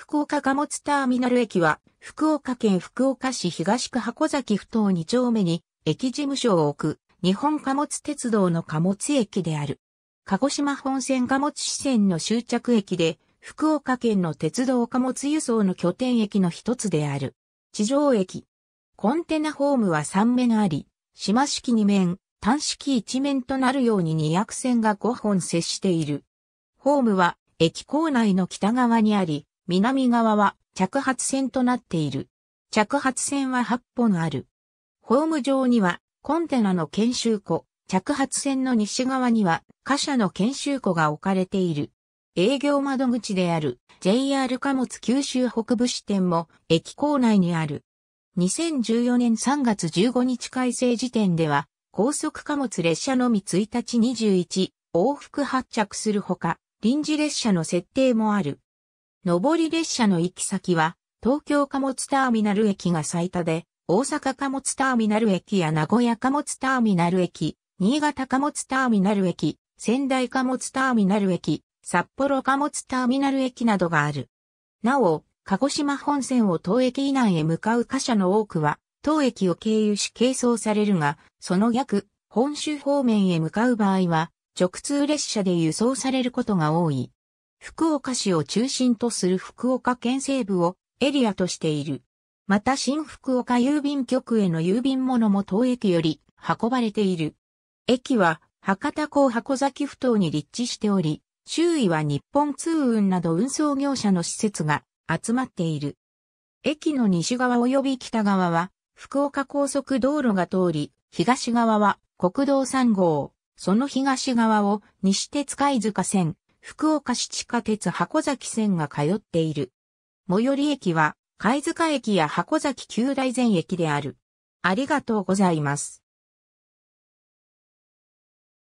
福岡貨物ターミナル駅は、福岡県福岡市東区箱崎不頭2丁目に、駅事務所を置く、日本貨物鉄道の貨物駅である。鹿児島本線貨物支線の終着駅で、福岡県の鉄道貨物輸送の拠点駅の一つである。地上駅。コンテナホームは3面あり、島式2面、単式1面となるように2役線が5本接している。ホームは駅構内の北側にあり、南側は着発線となっている。着発線は8本ある。ホーム上にはコンテナの研修庫、着発線の西側には貨車の研修庫が置かれている。営業窓口である JR 貨物九州北部支店も駅構内にある。2014年3月15日改正時点では高速貨物列車のみ1日21往復発着するほか臨時列車の設定もある。上り列車の行き先は、東京貨物ターミナル駅が最多で、大阪貨物ターミナル駅や名古屋貨物ターミナル駅、新潟貨物ターミナル駅、仙台貨物ターミナル駅、札幌貨物ターミナル駅などがある。なお、鹿児島本線を当駅以内へ向かう貨車の多くは、当駅を経由し軽装されるが、その逆、本州方面へ向かう場合は、直通列車で輸送されることが多い。福岡市を中心とする福岡県西部をエリアとしている。また新福岡郵便局への郵便物も当駅より運ばれている。駅は博多港箱崎埠頭に立地しており、周囲は日本通運など運送業者の施設が集まっている。駅の西側及び北側は福岡高速道路が通り、東側は国道3号、その東側を西鉄貝塚線、福岡市地下鉄箱崎線が通っている。最寄り駅は、貝塚駅や箱崎旧大前駅である。ありがとうございます。